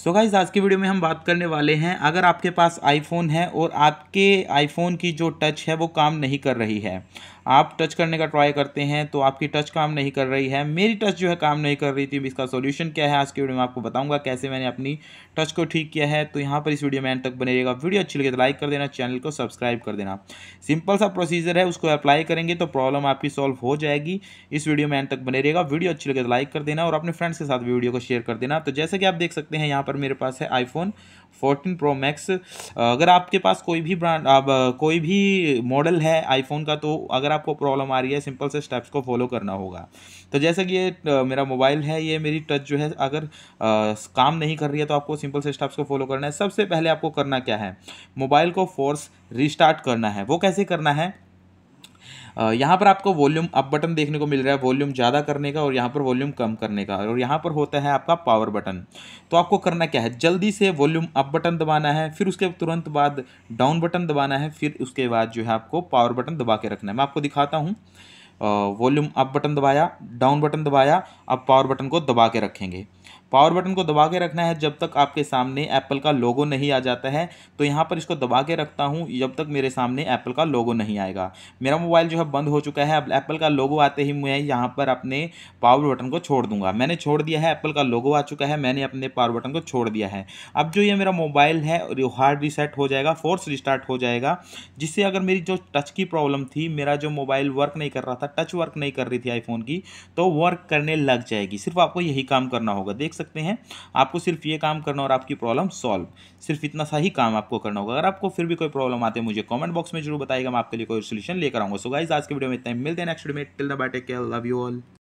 so guys आज की video में हम बात करने वाले हैं अगर आपके पास आईफोन है और आपके आईफोन की जो टच है वो काम नहीं कर रही है आप टच करने का ट्राई करते हैं तो आपकी टच काम नहीं कर रही है मेरी टच जो है काम नहीं कर रही थी इसका सोल्यूशन क्या है आज की वीडियो में आपको बताऊँगा कैसे मैंने अपनी टच को ठीक किया है तो यहाँ पर इस वीडियो में एंड तक रहेगा वीडियो अच्छी लगे तो लाइक कर देना चैनल को सब्सक्राइब कर देना सिंपल सा प्रोसीजर है उसको अप्लाई करेंगे तो प्रॉब्लम आपकी सॉल्व हो जाएगी इस वीडियो में एंड तक बने रहेगा वीडियो अच्छी लगे तो लाइक कर देना और अपने फ्रेंड्स के साथ वीडियो को शेयर कर देना तो जैसे कि आप देख सकते हैं यहाँ पर मेरे पास है आईफोन 14 प्रो मैक्स अगर आपके पास कोई भी ब्रांड अब कोई भी मॉडल है आईफोन का तो अगर अगर आपको प्रॉब्लम आ रही है सिंपल से स्टेप्स को फॉलो करना होगा तो जैसे कि ये मेरा मोबाइल है ये मेरी टच जो है अगर आ, काम नहीं कर रही है तो आपको सिंपल से स्टेप्स को फॉलो करना है सबसे पहले आपको करना क्या है मोबाइल को फोर्स रिस्टार्ट करना है वो कैसे करना है यहाँ पर आपको वॉल्यूम अप बटन देखने को मिल रहा है वॉल्यूम ज़्यादा करने का और यहाँ पर वॉल्यूम कम करने का और यहाँ पर होता है आपका पावर बटन तो आपको करना क्या है जल्दी से वॉल्यूम अप बटन दबाना है फिर उसके तुरंत बाद डाउन बटन दबाना है फिर उसके बाद जो है आपको पावर बटन दबा के रखना है मैं आपको दिखाता हूँ वॉल्यूम अप बटन दबाया डाउन बटन दबाया अब पावर बटन को दबा के रखेंगे पावर बटन को दबा के रखना है जब तक आपके सामने एप्पल का लोगो नहीं आ जाता है तो यहाँ पर इसको दबा के रखता हूँ जब तक मेरे सामने एप्पल का लोगो नहीं आएगा मेरा मोबाइल जो है बंद हो चुका है अब एप्पल का लोगो आते ही मैं यहाँ पर अपने पावर बटन को छोड़ दूंगा मैंने छोड़ दिया है एप्पल का लोगो आ चुका है मैंने अपने पावर बटन को छोड़ दिया है अब जो ये मेरा मोबाइल है हार्ड रिसेट हो जाएगा फोर्स रिस्टार्ट हो जाएगा जिससे अगर मेरी जो टच की प्रॉब्लम थी मेरा जो मोबाइल वर्क नहीं कर रहा था टच वर्क नहीं कर रही थी आईफोन की तो वर्क करने लग जाएगी सिर्फ आपको यही काम करना होगा देख सकते हैं आपको सिर्फ ये काम करना और आपकी प्रॉब्लम सॉल्व सिर्फ इतना सा ही काम आपको करना होगा अगर आपको फिर भी कोई प्रॉब्लम आते हैं मुझे कॉमेंट बॉक्स में जरूर बताएगा मैं आपके लिए कोई सोल्यूशन लेकर आऊंगा सो गाइज आज के वीडियो में इतना मिलते हैं नेक्स्ट वीडियो में टिल द बैटे के लव यू ऑल